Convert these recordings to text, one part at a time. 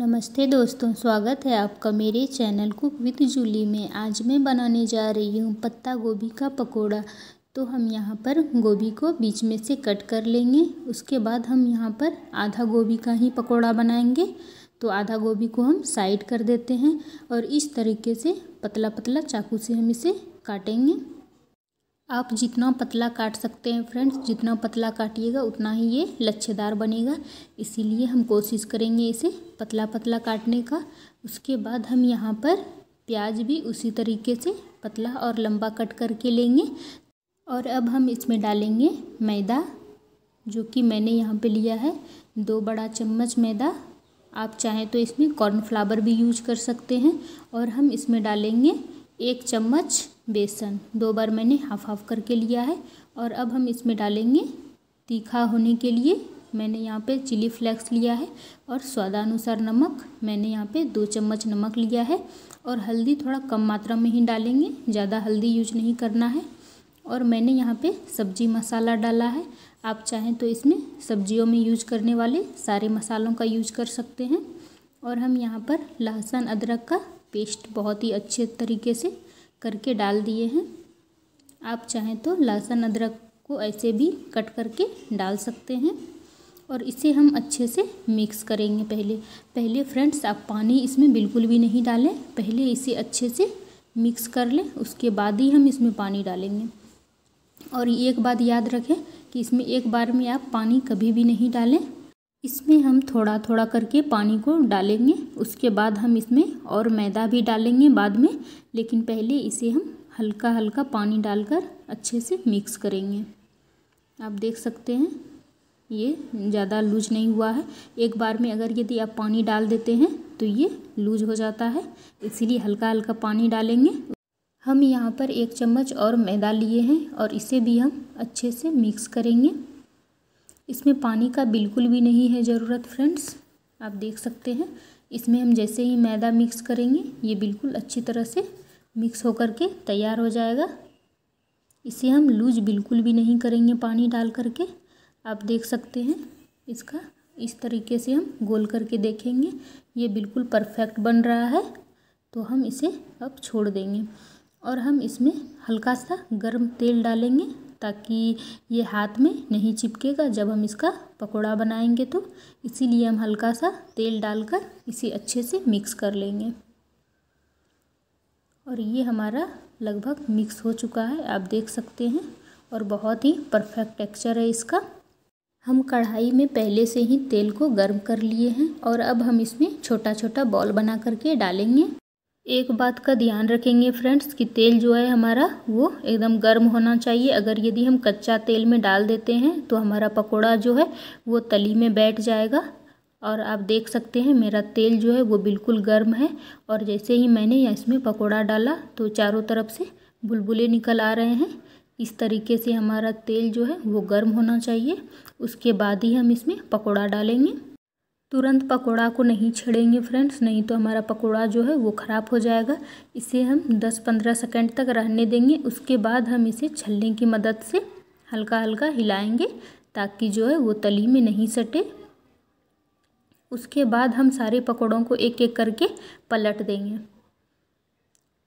नमस्ते दोस्तों स्वागत है आपका मेरे चैनल कुक विद जूली में आज मैं बनाने जा रही हूँ पत्ता गोभी का पकोड़ा तो हम यहाँ पर गोभी को बीच में से कट कर लेंगे उसके बाद हम यहाँ पर आधा गोभी का ही पकोड़ा बनाएंगे तो आधा गोभी को हम साइड कर देते हैं और इस तरीके से पतला पतला चाकू से हम इसे काटेंगे आप जितना पतला काट सकते हैं फ्रेंड्स जितना पतला काटिएगा उतना ही ये लच्छेदार बनेगा इसीलिए हम कोशिश करेंगे इसे पतला पतला काटने का उसके बाद हम यहाँ पर प्याज भी उसी तरीके से पतला और लंबा कट करके लेंगे और अब हम इसमें डालेंगे मैदा जो कि मैंने यहाँ पे लिया है दो बड़ा चम्मच मैदा आप चाहें तो इसमें कॉर्नफ्लावर भी यूज कर सकते हैं और हम इसमें डालेंगे एक चम्मच बेसन दो बार मैंने हाफ हाफ करके लिया है और अब हम इसमें डालेंगे तीखा होने के लिए मैंने यहाँ पे चिली फ्लेक्स लिया है और स्वादानुसार नमक मैंने यहाँ पे दो चम्मच नमक लिया है और हल्दी थोड़ा कम मात्रा में ही डालेंगे ज़्यादा हल्दी यूज नहीं करना है और मैंने यहाँ पे सब्जी मसाला डाला है आप चाहें तो इसमें सब्जियों में यूज करने वाले सारे मसालों का यूज कर सकते हैं और हम यहाँ पर लहसुन अदरक का पेस्ट बहुत ही अच्छे तरीके से करके डाल दिए हैं आप चाहें तो लहसुन अदरक को ऐसे भी कट करके डाल सकते हैं और इसे हम अच्छे से मिक्स करेंगे पहले पहले फ्रेंड्स आप पानी इसमें बिल्कुल भी नहीं डालें पहले इसे अच्छे से मिक्स कर लें उसके बाद ही हम इसमें पानी डालेंगे और एक बात याद रखें कि इसमें एक बार में आप पानी कभी भी नहीं डालें इसमें हम थोड़ा थोड़ा करके पानी को डालेंगे उसके बाद हम इसमें और मैदा भी डालेंगे बाद में लेकिन पहले इसे हम हल्का हल्का पानी डालकर अच्छे से मिक्स करेंगे आप देख सकते हैं ये ज़्यादा लूज नहीं हुआ है एक बार में अगर यदि आप पानी डाल देते हैं तो ये लूज हो जाता है इसीलिए हल्का हल्का पानी डालेंगे हम यहाँ पर एक चम्मच और मैदा लिए हैं और इसे भी हम अच्छे से मिक्स करेंगे इसमें पानी का बिल्कुल भी नहीं है ज़रूरत फ्रेंड्स आप देख सकते हैं इसमें हम जैसे ही मैदा मिक्स करेंगे ये बिल्कुल अच्छी तरह से मिक्स होकर के तैयार हो जाएगा इसे हम लूज बिल्कुल भी नहीं करेंगे पानी डाल करके आप देख सकते हैं इसका इस तरीके से हम गोल करके देखेंगे ये बिल्कुल परफेक्ट बन रहा है तो हम इसे अब छोड़ देंगे और हम इसमें हल्का सा गर्म तेल डालेंगे ताकि ये हाथ में नहीं चिपकेगा जब हम इसका पकोड़ा बनाएंगे तो इसीलिए हम हल्का सा तेल डालकर इसे अच्छे से मिक्स कर लेंगे और ये हमारा लगभग मिक्स हो चुका है आप देख सकते हैं और बहुत ही परफेक्ट टेक्सचर है इसका हम कढ़ाई में पहले से ही तेल को गर्म कर लिए हैं और अब हम इसमें छोटा छोटा बॉल बना करके डालेंगे एक बात का ध्यान रखेंगे फ्रेंड्स कि तेल जो है हमारा वो एकदम गर्म होना चाहिए अगर यदि हम कच्चा तेल में डाल देते हैं तो हमारा पकोड़ा जो है वो तली में बैठ जाएगा और आप देख सकते हैं मेरा तेल जो है वो बिल्कुल गर्म है और जैसे ही मैंने इसमें पकोड़ा डाला तो चारों तरफ से बुलबुले निकल आ रहे हैं इस तरीके से हमारा तेल जो है वो गर्म होना चाहिए उसके बाद ही हम इसमें पकोड़ा डालेंगे तुरंत पकोड़ा को नहीं छेड़ेंगे फ्रेंड्स नहीं तो हमारा पकोड़ा जो है वो ख़राब हो जाएगा इसे हम 10-15 सेकंड तक रहने देंगे उसके बाद हम इसे छलने की मदद से हल्का हल्का हिलाएंगे ताकि जो है वो तली में नहीं सटे उसके बाद हम सारे पकौड़ों को एक एक करके पलट देंगे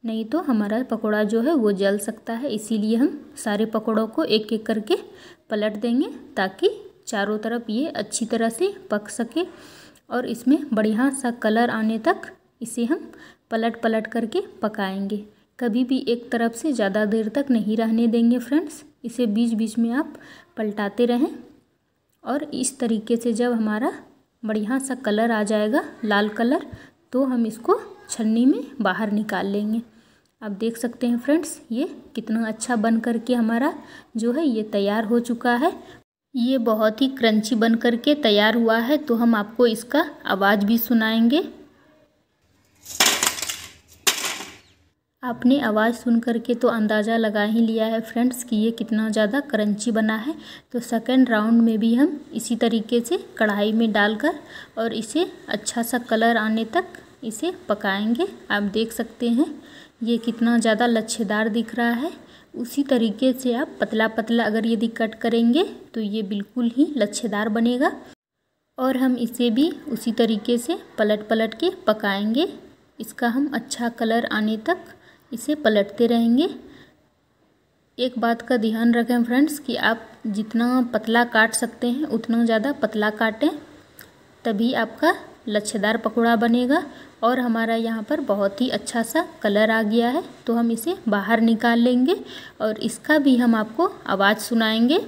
नहीं तो हमारा पकौड़ा जो है वो जल सकता है इसीलिए हम सारे पकौड़ों को एक एक करके पलट देंगे ताकि चारों तरफ ये अच्छी तरह से पक सके और इसमें बढ़िया सा कलर आने तक इसे हम पलट पलट करके पकाएंगे कभी भी एक तरफ से ज़्यादा देर तक नहीं रहने देंगे फ्रेंड्स इसे बीच बीच में आप पलटाते रहें और इस तरीके से जब हमारा बढ़िया सा कलर आ जाएगा लाल कलर तो हम इसको छन्नी में बाहर निकाल लेंगे आप देख सकते हैं फ्रेंड्स ये कितना अच्छा बन करके हमारा जो है ये तैयार हो चुका है ये बहुत ही क्रंची बन कर के तैयार हुआ है तो हम आपको इसका आवाज़ भी सुनाएंगे आपने आवाज़ सुन कर के तो अंदाज़ा लगा ही लिया है फ्रेंड्स कि ये कितना ज़्यादा क्रंची बना है तो सेकेंड राउंड में भी हम इसी तरीके से कढ़ाई में डालकर और इसे अच्छा सा कलर आने तक इसे पकाएंगे आप देख सकते हैं ये कितना ज़्यादा लच्छेदार दिख रहा है उसी तरीके से आप पतला पतला अगर यदि कट करेंगे तो ये बिल्कुल ही लच्छेदार बनेगा और हम इसे भी उसी तरीके से पलट पलट के पकाएंगे इसका हम अच्छा कलर आने तक इसे पलटते रहेंगे एक बात का ध्यान रखें फ्रेंड्स कि आप जितना पतला काट सकते हैं उतना ज़्यादा पतला काटें तभी आपका लच्छेदार पकौड़ा बनेगा और हमारा यहाँ पर बहुत ही अच्छा सा कलर आ गया है तो हम इसे बाहर निकाल लेंगे और इसका भी हम आपको आवाज़ सुनाएंगे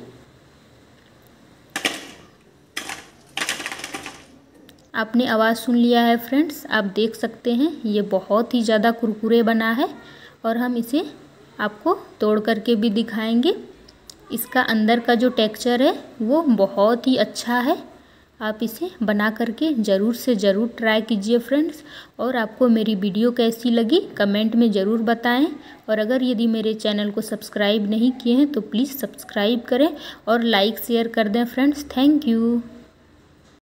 आपने आवाज़ सुन लिया है फ्रेंड्स आप देख सकते हैं ये बहुत ही ज़्यादा कुरकुरे बना है और हम इसे आपको तोड़ करके भी दिखाएंगे इसका अंदर का जो टेक्सचर है वो बहुत ही अच्छा है आप इसे बना करके ज़रूर से ज़रूर ट्राई कीजिए फ्रेंड्स और आपको मेरी वीडियो कैसी लगी कमेंट में ज़रूर बताएं और अगर यदि मेरे चैनल को सब्सक्राइब नहीं किए हैं तो प्लीज़ सब्सक्राइब करें और लाइक शेयर कर दें फ्रेंड्स थैंक यू